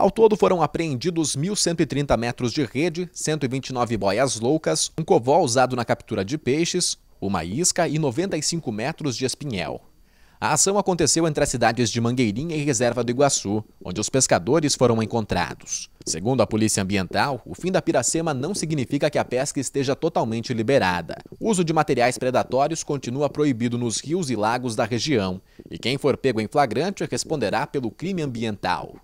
Ao todo foram apreendidos 1.130 metros de rede, 129 boias loucas, um covó usado na captura de peixes, uma isca e 95 metros de espinhel. A ação aconteceu entre as cidades de Mangueirinha e Reserva do Iguaçu, onde os pescadores foram encontrados. Segundo a Polícia Ambiental, o fim da piracema não significa que a pesca esteja totalmente liberada. O uso de materiais predatórios continua proibido nos rios e lagos da região, e quem for pego em flagrante responderá pelo crime ambiental.